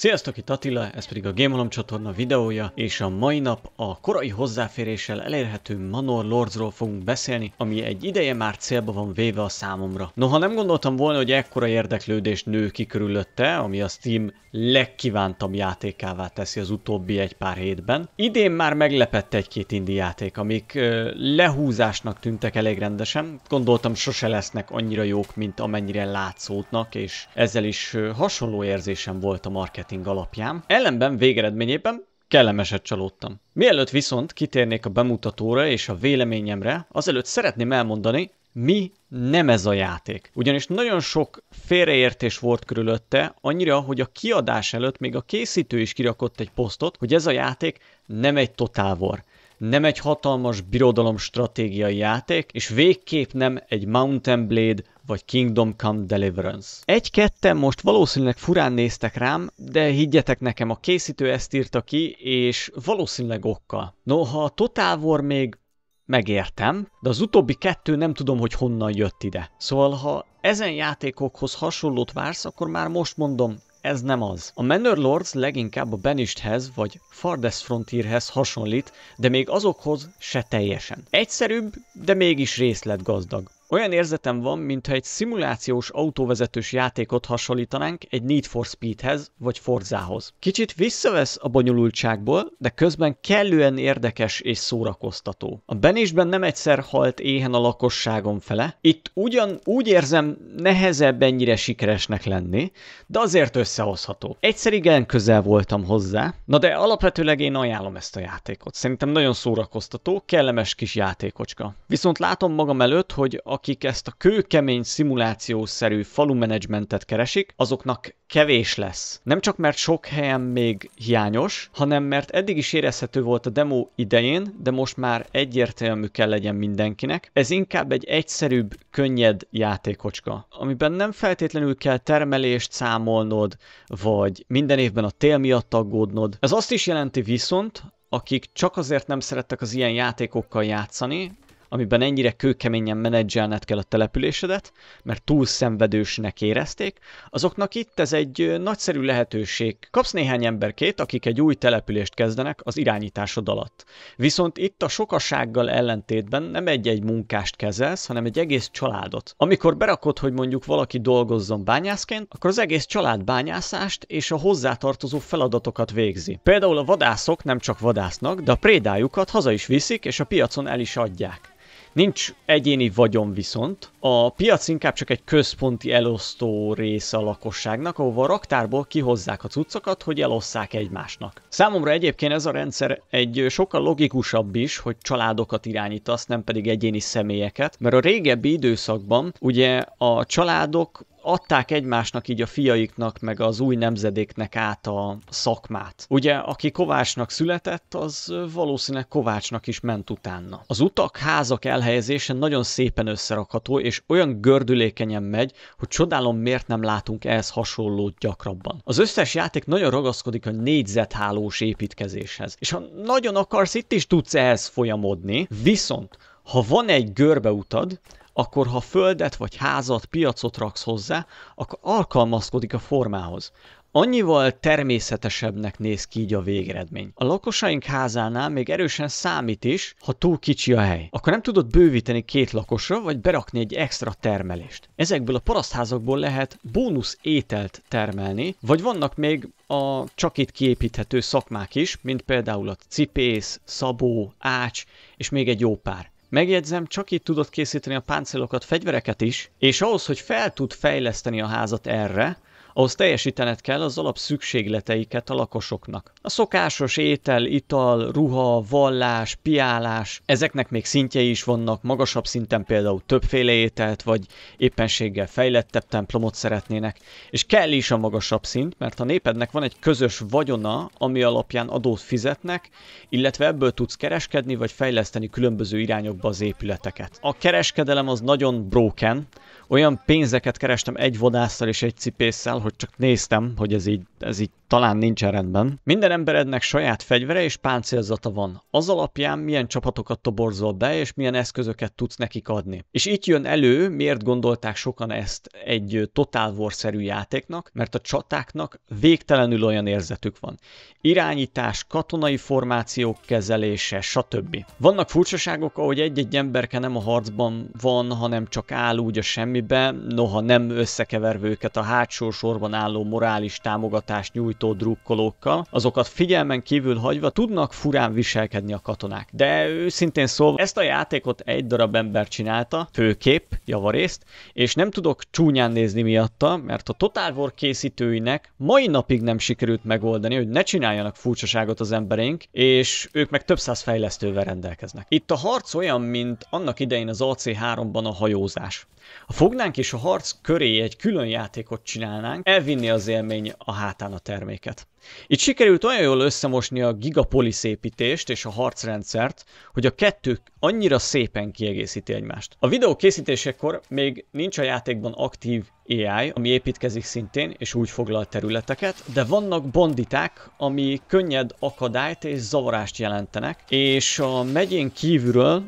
Sziasztok, itt Attila, ez pedig a Gameolom csatorna videója, és a mai nap a korai hozzáféréssel elérhető Manor Lordsról fogunk beszélni, ami egy ideje már célba van véve a számomra. Noha nem gondoltam volna, hogy ekkora érdeklődés nő ki körülötte, ami a Steam legkívántabb játékává teszi az utóbbi egy pár hétben. Idén már meglepett egy-két indi játék, amik ö, lehúzásnak tűntek elég rendesen. Gondoltam sose lesznek annyira jók, mint amennyire látszódnak, és ezzel is ö, hasonló érzésem volt a market marketing alapján, ellenben végeredményében kellemeset csalódtam. Mielőtt viszont kitérnék a bemutatóra és a véleményemre, azelőtt szeretném elmondani, mi nem ez a játék. Ugyanis nagyon sok félreértés volt körülötte, annyira, hogy a kiadás előtt még a készítő is kirakott egy posztot, hogy ez a játék nem egy Total War, nem egy hatalmas birodalom stratégiai játék, és végképp nem egy Mountain Blade vagy Kingdom Come Deliverance. Egy-ketten most valószínűleg furán néztek rám, de higgyetek nekem, a készítő ezt írta ki, és valószínűleg okkal. Noha a Total War még megértem, de az utóbbi kettő nem tudom, hogy honnan jött ide. Szóval ha ezen játékokhoz hasonlót vársz, akkor már most mondom, ez nem az. A Manor Lords leginkább a Banishedhez vagy Farthest Frontierhez hasonlít, de még azokhoz se teljesen. Egyszerűbb, de mégis részletgazdag. Olyan érzetem van, mintha egy szimulációs autóvezetős játékot hasonlítanánk egy Need for Speedhez vagy Forzához. Kicsit visszavesz a bonyolultságból, de közben kellően érdekes és szórakoztató. A Benésben nem egyszer halt éhen a lakosságon fele, itt ugyan úgy érzem nehezebb ennyire sikeresnek lenni, de azért összehozható. Egyszer igen közel voltam hozzá, na de alapvetőleg én ajánlom ezt a játékot. Szerintem nagyon szórakoztató, kellemes kis játékocska. Viszont látom magam előtt, hogy a akik ezt a kőkemény szimulációszerű menedzsmentet keresik, azoknak kevés lesz. Nem csak mert sok helyen még hiányos, hanem mert eddig is érezhető volt a demo idején, de most már egyértelmű kell legyen mindenkinek. Ez inkább egy egyszerűbb, könnyed játékocska, amiben nem feltétlenül kell termelést számolnod, vagy minden évben a tél miatt aggódnod. Ez azt is jelenti viszont, akik csak azért nem szerettek az ilyen játékokkal játszani, amiben ennyire kőkeményen menedzselned kell a településedet, mert túl szenvedősnek érezték, azoknak itt ez egy nagyszerű lehetőség. Kapsz néhány emberkét, akik egy új települést kezdenek az irányításod alatt. Viszont itt a sokasággal ellentétben nem egy-egy munkást kezelsz, hanem egy egész családot. Amikor berakod, hogy mondjuk valaki dolgozzon bányászként, akkor az egész család bányászást és a hozzátartozó feladatokat végzi. Például a vadászok nem csak vadásznak, de a prédájukat haza is viszik, és a piacon el is adják. Nincs egyéni vagyon viszont, a piac inkább csak egy központi elosztó része a lakosságnak, ahova a raktárból kihozzák a cuccokat, hogy elosszák egymásnak. Számomra egyébként ez a rendszer egy sokkal logikusabb is, hogy családokat irányítasz, nem pedig egyéni személyeket, mert a régebbi időszakban ugye a családok adták egymásnak így a fiaiknak, meg az új nemzedéknek át a szakmát. Ugye, aki Kovácsnak született, az valószínűleg Kovácsnak is ment utána. Az utak, házak elhelyezése nagyon szépen összerakható, és olyan gördülékenyen megy, hogy csodálom, miért nem látunk ehhez hasonlót gyakrabban. Az összes játék nagyon ragaszkodik a négyzethálós építkezéshez, és ha nagyon akarsz, itt is tudsz ehhez folyamodni, viszont ha van egy görbeutad, akkor ha földet vagy házat, piacot raksz hozzá, akkor alkalmazkodik a formához. Annyival természetesebbnek néz ki így a végeredmény. A lakosaink házánál még erősen számít is, ha túl kicsi a hely. Akkor nem tudod bővíteni két lakosra, vagy berakni egy extra termelést. Ezekből a parasztházakból lehet bónusz ételt termelni, vagy vannak még a csak itt kiépíthető szakmák is, mint például a cipész, szabó, ács, és még egy jó pár. Megjegyzem, csak így tudott készíteni a páncélokat, fegyvereket is, és ahhoz, hogy fel tud fejleszteni a házat erre, ahhoz teljesítened kell az alap szükségleteiket a lakosoknak. A szokásos étel, ital, ruha, vallás, piálás, ezeknek még szintjei is vannak, magasabb szinten például többféle ételt, vagy éppenséggel fejlettebb templomot szeretnének. És kell is a magasabb szint, mert a népednek van egy közös vagyona, ami alapján adót fizetnek, illetve ebből tudsz kereskedni, vagy fejleszteni különböző irányokba az épületeket. A kereskedelem az nagyon broken, olyan pénzeket kerestem egy vadásszal és egy cipésszel, hogy csak néztem, hogy ez így, ez így talán nincs rendben. Minden emberednek saját fegyvere és páncélzata van. Az alapján milyen csapatokat toborzol be, és milyen eszközöket tudsz nekik adni. És itt jön elő, miért gondolták sokan ezt egy Total War-szerű játéknak, mert a csatáknak végtelenül olyan érzetük van. Irányítás, katonai formációk kezelése, stb. Vannak furcsaságok, ahogy egy-egy emberke nem a harcban van, hanem csak áll úgy a semmibe, noha nem összekeverve őket a hátsó sor sorban álló morális támogatást nyújtó drukkolókkal, azokat figyelmen kívül hagyva tudnak furán viselkedni a katonák. De őszintén szólva, ezt a játékot egy darab ember csinálta, főkép, javarészt, és nem tudok csúnyán nézni miatta, mert a Total War készítőinek mai napig nem sikerült megoldani, hogy ne csináljanak furcsaságot az embereink, és ők meg több száz fejlesztővel rendelkeznek. Itt a harc olyan, mint annak idején az AC3-ban a hajózás. Ha fognánk és a harc köré egy külön játékot csinálnánk, elvinni az élmény a hátán a terméket. Itt sikerült olyan jól összemosni a gigapolis építést és a harcrendszert, hogy a kettő annyira szépen kiegészíti egymást. A videó készítésekor még nincs a játékban aktív AI, ami építkezik szintén és úgy foglal területeket, de vannak banditák, ami könnyed akadályt és zavarást jelentenek, és a megyén kívülről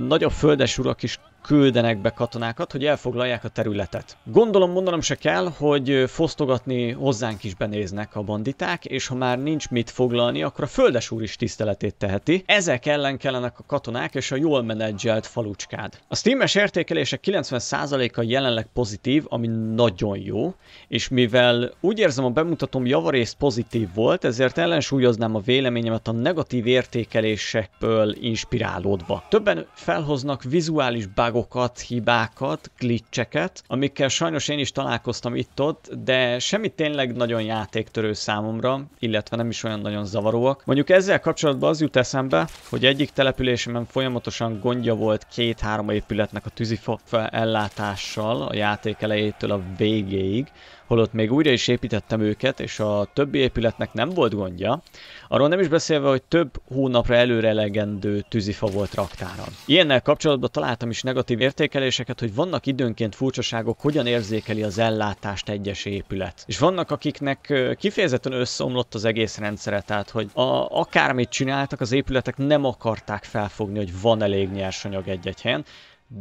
nagyobb földes urak is küldenek be katonákat, hogy elfoglalják a területet. Gondolom mondanom se kell, hogy fosztogatni hozzánk is benéznek a banditák, és ha már nincs mit foglalni, akkor a földes úr is tiszteletét teheti. Ezek ellen kellenek a katonák és a jól menedzselt falucskád. A Steam-es értékelése 90%-a jelenleg pozitív, ami nagyon jó, és mivel úgy érzem a bemutatom javarészt pozitív volt, ezért ellensúlyoznám a véleményemet a negatív értékelésekből inspirálódva. Többen felhoznak vizuális bug apróságokat, hibákat, glitcheket, amikkel sajnos én is találkoztam itt-ott, de semmi tényleg nagyon játéktörő számomra, illetve nem is olyan nagyon zavaróak. Mondjuk ezzel kapcsolatban az jut eszembe, hogy egyik településemen folyamatosan gondja volt két-három épületnek a tűzifa ellátással a játék elejétől a végéig, holott még újra is építettem őket, és a többi épületnek nem volt gondja, arról nem is beszélve, hogy több hónapra előre elegendő tűzifa volt raktáron. Ilyennel kapcsolatban találtam is negatív értékeléseket, hogy vannak időnként furcsaságok, hogyan érzékeli az ellátást egyes épület. És vannak, akiknek kifejezetten összeomlott az egész rendszere, tehát hogy a, akármit csináltak, az épületek nem akarták felfogni, hogy van elég nyersanyag egy-egy helyen,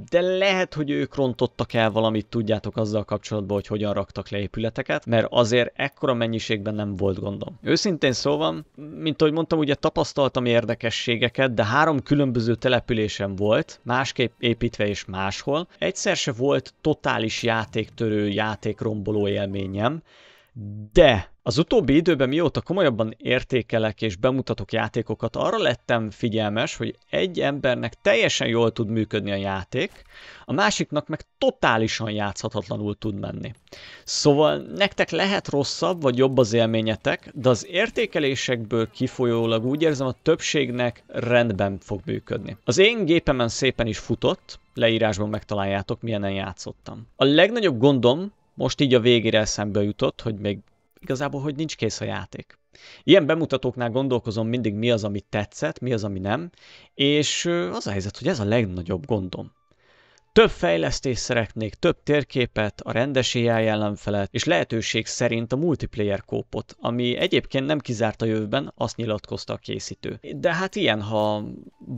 de lehet, hogy ők rontottak el valamit, tudjátok azzal kapcsolatban, hogy hogyan raktak le épületeket, mert azért ekkora mennyiségben nem volt gondom. Őszintén szóval, mint ahogy mondtam, ugye tapasztaltam érdekességeket, de három különböző településen volt, másképp építve és máshol. Egyszer se volt totális játéktörő, játékromboló élményem, de az utóbbi időben mióta komolyabban értékelek és bemutatok játékokat, arra lettem figyelmes, hogy egy embernek teljesen jól tud működni a játék, a másiknak meg totálisan játszhatatlanul tud menni. Szóval nektek lehet rosszabb vagy jobb az élményetek, de az értékelésekből kifolyólag úgy érzem a többségnek rendben fog működni. Az én gépemen szépen is futott, leírásban megtaláljátok, milyenen játszottam. A legnagyobb gondom, most így a végére eszembe jutott, hogy még igazából, hogy nincs kész a játék. Ilyen bemutatóknál gondolkozom mindig, mi az, ami tetszett, mi az, ami nem, és az a helyzet, hogy ez a legnagyobb gondom. Több fejlesztést szeretnék, több térképet, a rendes AI ellenfelet, és lehetőség szerint a multiplayer kópot, ami egyébként nem kizárt a jövőben, azt nyilatkozta a készítő. De hát ilyen, ha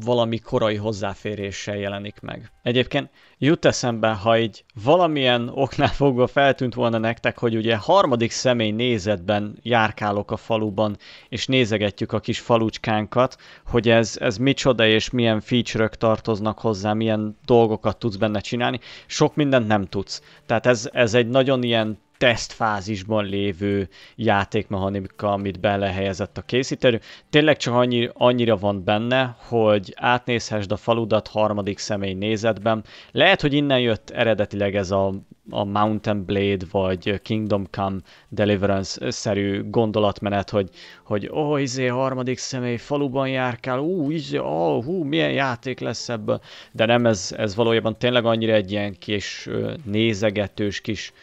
valami korai hozzáféréssel jelenik meg. Egyébként jut eszembe, ha egy valamilyen oknál fogva feltűnt volna nektek, hogy ugye harmadik személy nézetben járkálok a faluban, és nézegetjük a kis falucskánkat, hogy ez, ez micsoda és milyen feature-ök tartoznak hozzá, milyen dolgokat tudsz benne csinálni. Sok mindent nem tudsz. Tehát ez, ez egy nagyon ilyen tesztfázisban lévő játékmechanika, amit belehelyezett a készítő. Tényleg csak annyi, annyira van benne, hogy átnézhessd a faludat harmadik személy nézetben. Lehet, hogy innen jött eredetileg ez a, a Mountain Blade vagy Kingdom Come Deliverance-szerű gondolatmenet, hogy, hogy ó, oh, izé, harmadik személy faluban járkál, ú, izé, ó, oh, hú, milyen játék lesz ebből. De nem, ez, ez valójában tényleg annyira egy ilyen kis nézegetős kis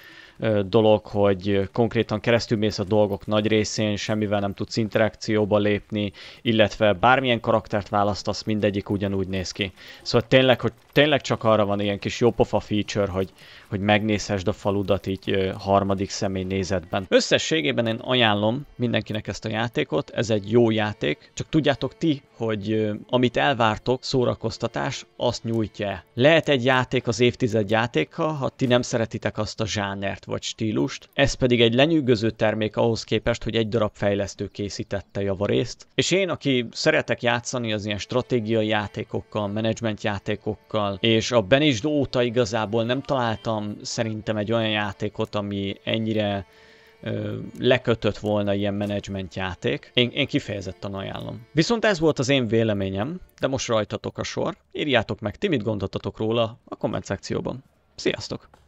dolog, hogy konkrétan keresztülmész a dolgok nagy részén, semmivel nem tudsz interakcióba lépni, illetve bármilyen karaktert választasz, mindegyik ugyanúgy néz ki. Szóval tényleg, hogy tényleg csak arra van ilyen kis jópofa feature, hogy, hogy megnézhesd a faludat így harmadik személy nézetben. Összességében én ajánlom mindenkinek ezt a játékot, ez egy jó játék, csak tudjátok ti, hogy amit elvártok, szórakoztatás, azt nyújtja. Lehet egy játék az évtized játéka, ha ti nem szeretitek azt a zsánert rendszert vagy stílust, ez pedig egy lenyűgöző termék ahhoz képest, hogy egy darab fejlesztő készítette javarészt, és én, aki szeretek játszani az ilyen stratégiai játékokkal, menedzsment játékokkal, és a Benisd óta igazából nem találtam szerintem egy olyan játékot, ami ennyire lekötött volna ilyen menedzsment játék. Én, én kifejezetten ajánlom. Viszont ez volt az én véleményem, de most rajtatok a sor. Írjátok meg, ti mit gondoltatok róla a komment szekcióban. Sziasztok!